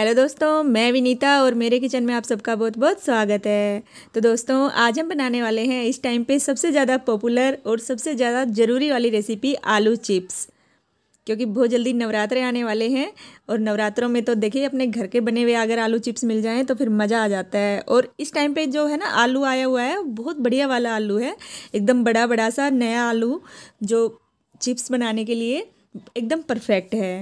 hello दोस्तों मैं विनीता और मेरे किचन में आप सबका बहुत बहुत स्वागत है तो दोस्तों आज हम बनाने वाले हैं इस टाइम पे सबसे ज़्यादा पॉपुलर और सबसे ज़्यादा ज़रूरी वाली रेसिपी आलू चिप्स क्योंकि बहुत जल्दी नवरात्रे आने वाले हैं और नवरात्रों में तो देखिए अपने घर के बने हुए अगर आलू चिप्स मिल जाएँ तो फिर मज़ा आ जाता है और इस टाइम पर जो है ना आलू आया हुआ है बहुत बढ़िया वाला आलू है एकदम बड़ा बड़ा सा नया आलू जो चिप्स बनाने के लिए एकदम परफेक्ट है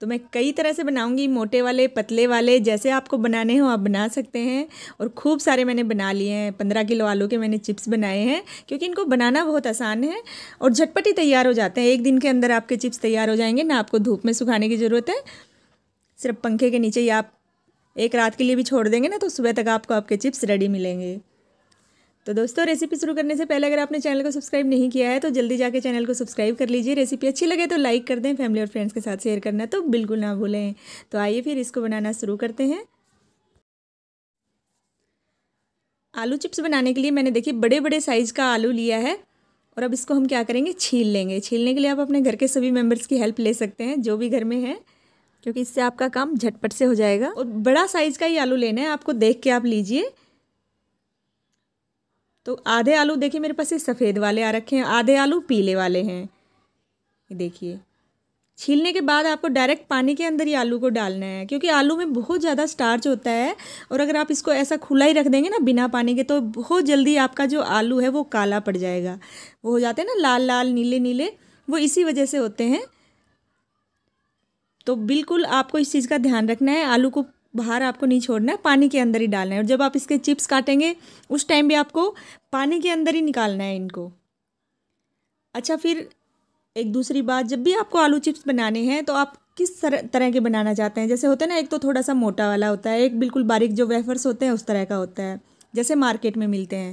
तो मैं कई तरह से बनाऊंगी मोटे वाले पतले वाले जैसे आपको बनाने हो आप बना सकते हैं और खूब सारे मैंने बना लिए हैं पंद्रह किलो आलू के मैंने चिप्स बनाए हैं क्योंकि इनको बनाना बहुत आसान है और झटपट ही तैयार हो जाते हैं एक दिन के अंदर आपके चिप्स तैयार हो जाएंगे ना आपको धूप में सुखाने की ज़रूरत है सिर्फ पंखे के नीचे ही आप एक रात के लिए भी छोड़ देंगे ना तो सुबह तक आपको आपके चिप्स रेडी मिलेंगे तो दोस्तों रेसिपी शुरू करने से पहले अगर आपने चैनल को सब्सक्राइब नहीं किया है तो जल्दी जाके चैनल को सब्सक्राइब कर लीजिए रेसिपी अच्छी लगे तो लाइक कर दें फैमिली और फ्रेंड्स के साथ शेयर करना तो बिल्कुल ना भूलें तो आइए फिर इसको बनाना शुरू करते हैं आलू चिप्स बनाने के लिए मैंने देखिए बड़े बड़े साइज़ का आलू लिया है और अब इसको हम क्या करेंगे छील लेंगे छीलने के लिए आप अपने घर के सभी मेम्बर्स की हेल्प ले सकते हैं जो भी घर में है क्योंकि इससे आपका काम झटपट से हो जाएगा और बड़ा साइज़ का ही आलू लेना है आपको देख के आप लीजिए तो आधे आलू देखिए मेरे पास ये सफ़ेद वाले आ रखे हैं आधे आलू पीले वाले हैं ये देखिए छीलने के बाद आपको डायरेक्ट पानी के अंदर ही आलू को डालना है क्योंकि आलू में बहुत ज़्यादा स्टार्च होता है और अगर आप इसको ऐसा खुला ही रख देंगे ना बिना पानी के तो बहुत जल्दी आपका जो आलू है वो काला पड़ जाएगा वो हो जाते हैं ना लाल लाल नीले नीले वो इसी वजह से होते हैं तो बिल्कुल आपको इस चीज़ का ध्यान रखना है आलू को बाहर आपको नहीं छोड़ना है पानी के अंदर ही डालना है और जब आप इसके चिप्स काटेंगे उस टाइम भी आपको पानी के अंदर ही निकालना है इनको अच्छा फिर एक दूसरी बात जब भी आपको आलू चिप्स बनाने हैं तो आप किस तरह के बनाना चाहते हैं जैसे होते हैं ना एक तो थोड़ा सा मोटा वाला होता है एक बिल्कुल बारीक जो वेफर्स होते हैं उस तरह का होता है जैसे मार्केट में मिलते हैं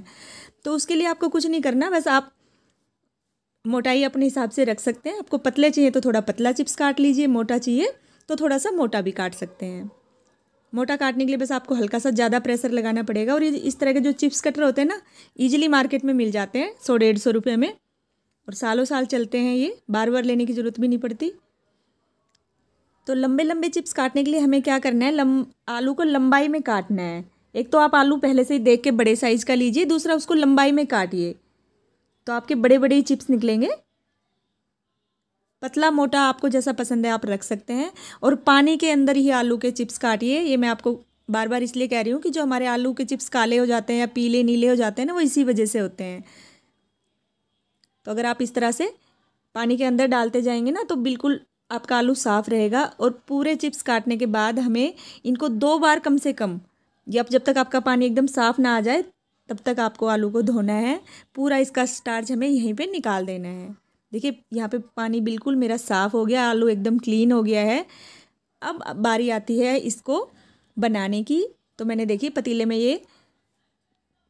तो उसके लिए आपको कुछ नहीं करना बस आप मोटाई अपने हिसाब से रख सकते हैं आपको पतले चाहिए तो थोड़ा पतला चिप्स काट लीजिए मोटा चाहिए तो थोड़ा सा मोटा भी काट सकते हैं मोटा काटने के लिए बस आपको हल्का सा ज़्यादा प्रेशर लगाना पड़ेगा और इस तरह के जो चिप्स कटर होते हैं ना ईजिली मार्केट में मिल जाते हैं सौ डेढ़ सौ रुपये में और सालों साल चलते हैं ये बार बार लेने की ज़रूरत भी नहीं पड़ती तो लंबे लंबे चिप्स काटने के लिए हमें क्या करना है लम आलू को लंबाई में काटना है एक तो आप आलू पहले से ही देख के बड़े साइज़ का लीजिए दूसरा उसको लंबाई में काटिए तो आपके बड़े बड़े चिप्स निकलेंगे पतला मोटा आपको जैसा पसंद है आप रख सकते हैं और पानी के अंदर ही आलू के चिप्स काटिए ये मैं आपको बार बार इसलिए कह रही हूँ कि जो हमारे आलू के चिप्स काले हो जाते हैं या पीले नीले हो जाते हैं ना वो इसी वजह से होते हैं तो अगर आप इस तरह से पानी के अंदर डालते जाएंगे ना तो बिल्कुल आपका आलू साफ़ रहेगा और पूरे चिप्स काटने के बाद हमें इनको दो बार कम से कम या जब तक आपका पानी एकदम साफ़ ना आ जाए तब तक आपको आलू को धोना है पूरा इसका स्टार्च हमें यहीं पे निकाल देना है देखिए यहाँ पे पानी बिल्कुल मेरा साफ़ हो गया आलू एकदम क्लीन हो गया है अब बारी आती है इसको बनाने की तो मैंने देखिए पतीले में ये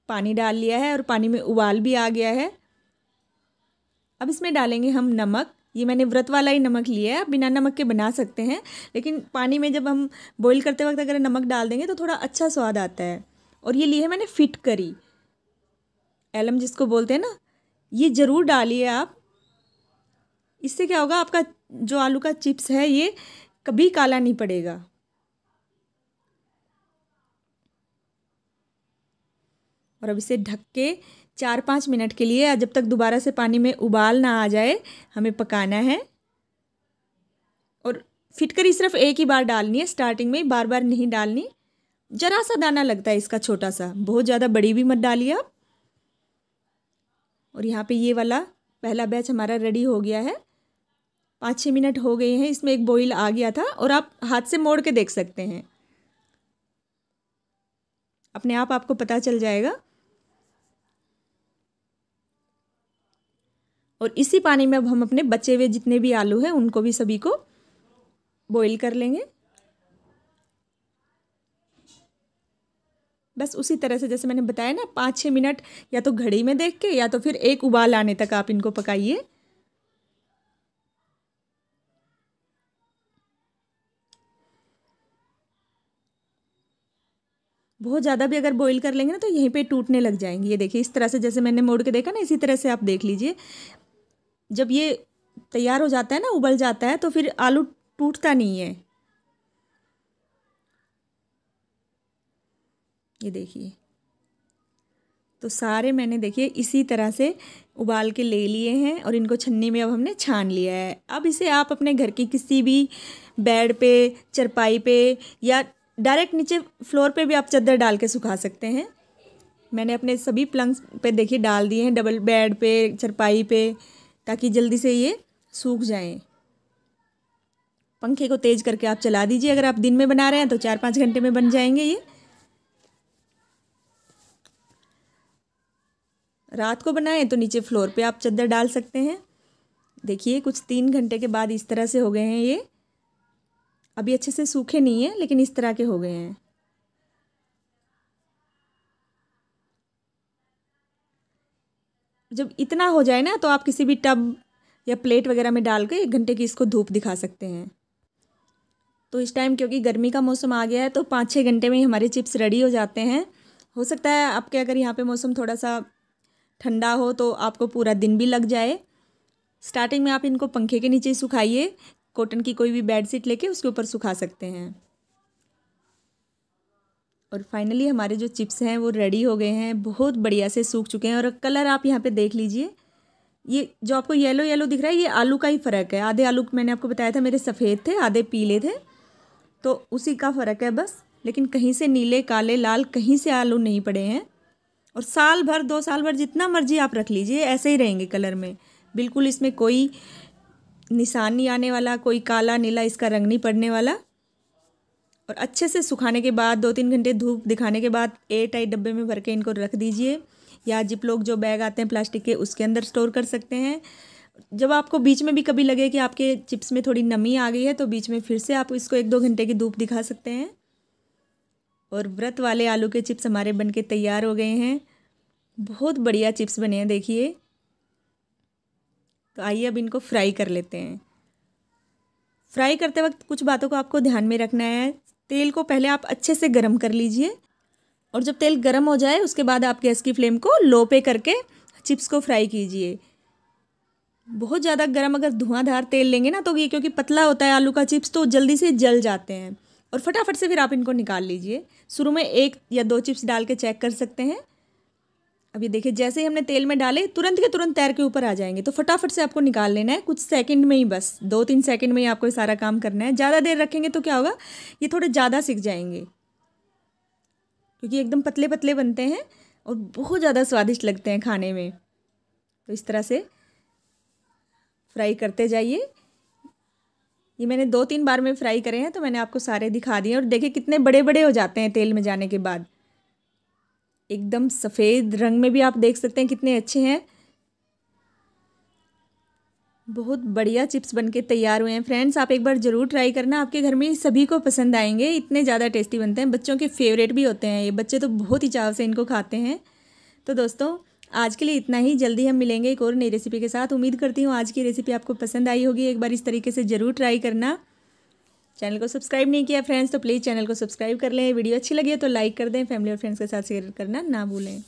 पानी डाल लिया है और पानी में उबाल भी आ गया है अब इसमें डालेंगे हम नमक ये मैंने व्रत वाला ही नमक लिया है बिना नमक के बना सकते हैं लेकिन पानी में जब हम बॉईल करते वक्त अगर नमक डाल देंगे तो थोड़ा अच्छा स्वाद आता है और ये लिए है मैंने फिट करी एलम जिसको बोलते हैं ना ये ज़रूर डालिए आप इससे क्या होगा आपका जो आलू का चिप्स है ये कभी काला नहीं पड़ेगा और अब इसे ढक के चार पाँच मिनट के लिए जब तक दोबारा से पानी में उबाल ना आ जाए हमें पकाना है और फिटकरी सिर्फ एक ही बार डालनी है स्टार्टिंग में बार बार नहीं डालनी जरा सा दाना लगता है इसका छोटा सा बहुत ज़्यादा बड़ी भी मत डालिए आप और यहाँ पे ये वाला पहला बैच हमारा रेडी हो गया है पाँच छः मिनट हो गए हैं इसमें एक बॉईल आ गया था और आप हाथ से मोड़ के देख सकते हैं अपने आप आपको पता चल जाएगा और इसी पानी में अब हम अपने बचे हुए जितने भी आलू हैं उनको भी सभी को बॉईल कर लेंगे बस उसी तरह से जैसे मैंने बताया ना पाँच छः मिनट या तो घड़ी में देख के या तो फिर एक उबाल आने तक आप इनको पकाइए बहुत ज़्यादा भी अगर बॉईल कर लेंगे ना तो यहीं पे टूटने लग जाएंगे ये देखिए इस तरह से जैसे मैंने मोड़ के देखा ना इसी तरह से आप देख लीजिए जब ये तैयार हो जाता है ना उबल जाता है तो फिर आलू टूटता नहीं है ये देखिए तो सारे मैंने देखिए इसी तरह से उबाल के ले लिए हैं और इनको छन्नी में अब हमने छान लिया है अब इसे आप अपने घर की किसी भी बेड पे चरपाई पे या डायरेक्ट नीचे फ्लोर पे भी आप चादर डाल के सुखा सकते हैं मैंने अपने सभी प्लंग्स पे देखिए डाल दिए हैं डबल बेड पे चरपाई पे ताकि जल्दी से ये सूख जाएं पंखे को तेज़ करके आप चला दीजिए अगर आप दिन में बना रहे हैं तो चार पाँच घंटे में बन जाएंगे ये रात को बनाएं तो नीचे फ्लोर पे आप चादर डाल सकते हैं देखिए कुछ तीन घंटे के बाद इस तरह से हो गए हैं ये अभी अच्छे से सूखे नहीं हैं लेकिन इस तरह के हो गए हैं जब इतना हो जाए ना तो आप किसी भी टब या प्लेट वगैरह में डाल के एक घंटे की इसको धूप दिखा सकते हैं तो इस टाइम क्योंकि गर्मी का मौसम आ गया है तो पाँच छः घंटे में ही हमारे चिप्स रेडी हो जाते हैं हो सकता है आपके अगर यहाँ पे मौसम थोड़ा सा ठंडा हो तो आपको पूरा दिन भी लग जाए स्टार्टिंग में आप इनको पंखे के नीचे सुखाइए कॉटन की कोई भी बेड शीट लेके उसके ऊपर सुखा सकते हैं और फाइनली हमारे जो चिप्स हैं वो रेडी हो गए हैं बहुत बढ़िया से सूख चुके हैं और कलर आप यहाँ पे देख लीजिए ये जो आपको येलो येलो दिख रहा है ये आलू का ही फ़र्क है आधे आलू मैंने आपको बताया था मेरे सफ़ेद थे आधे पीले थे तो उसी का फ़र्क है बस लेकिन कहीं से नीले काले लाल कहीं से आलू नहीं पड़े हैं और साल भर दो साल भर जितना मर्जी आप रख लीजिए ऐसे ही रहेंगे कलर में बिल्कुल इसमें कोई निशान नहीं आने वाला कोई काला नीला इसका रंग नहीं पड़ने वाला और अच्छे से सुखाने के बाद दो तीन घंटे धूप दिखाने के बाद एयर टाइट डब्बे में भर के इनको रख दीजिए या जिप लोग जो बैग आते हैं प्लास्टिक के उसके अंदर स्टोर कर सकते हैं जब आपको बीच में भी कभी लगे कि आपके चिप्स में थोड़ी नमी आ गई है तो बीच में फिर से आप इसको एक दो घंटे की धूप दिखा सकते हैं और व्रत वाले आलू के चिप्स हमारे बन के तैयार हो गए हैं बहुत बढ़िया चिप्स बने हैं देखिए तो आइए अब इनको फ्राई कर लेते हैं फ्राई करते वक्त कुछ बातों को आपको ध्यान में रखना है तेल को पहले आप अच्छे से गर्म कर लीजिए और जब तेल गर्म हो जाए उसके बाद आप गैस की फ्लेम को लो पे करके चिप्स को फ्राई कीजिए बहुत ज़्यादा गर्म अगर धुआंधार तेल लेंगे ना तो ये क्योंकि पतला होता है आलू का चिप्स तो जल्दी से जल जाते हैं और फटाफट से फिर आप इनको निकाल लीजिए शुरू में एक या दो चिप्स डाल के चेक कर सकते हैं अब ये देखिए जैसे ही हमने तेल में डाले तुरंत के तुरंत तैर के ऊपर आ जाएंगे तो फटाफट से आपको निकाल लेना है कुछ सेकंड में ही बस दो तीन सेकंड में ही आपको ये सारा काम करना है ज़्यादा देर रखेंगे तो क्या होगा ये थोड़े ज़्यादा सीख जाएंगे क्योंकि एकदम पतले पतले बनते हैं और बहुत ज़्यादा स्वादिष्ट लगते हैं खाने में तो इस तरह से फ्राई करते जाइए ये मैंने दो तीन बार में फ्राई करे हैं तो मैंने आपको सारे दिखा दिए और देखिए कितने बड़े बड़े हो जाते हैं तेल में जाने के बाद एकदम सफ़ेद रंग में भी आप देख सकते हैं कितने अच्छे हैं बहुत बढ़िया चिप्स बनके तैयार हुए हैं फ्रेंड्स आप एक बार ज़रूर ट्राई करना आपके घर में सभी को पसंद आएंगे इतने ज़्यादा टेस्टी बनते हैं बच्चों के फेवरेट भी होते हैं ये बच्चे तो बहुत ही चाव से इनको खाते हैं तो दोस्तों आज के लिए इतना ही जल्दी हम मिलेंगे एक और नई रेसिपी के साथ उम्मीद करती हूँ आज की रेसिपी आपको पसंद आई होगी एक बार इस तरीके से ज़रूर ट्राई करना चैनल को सब्सक्राइब नहीं किया फ्रेंड्स तो प्लीज़ चैनल को सब्सक्राइब कर लें वीडियो अच्छी लगी है तो लाइक कर दें फैमिली और फ्रेंड्स के साथ शेयर करना ना भूलें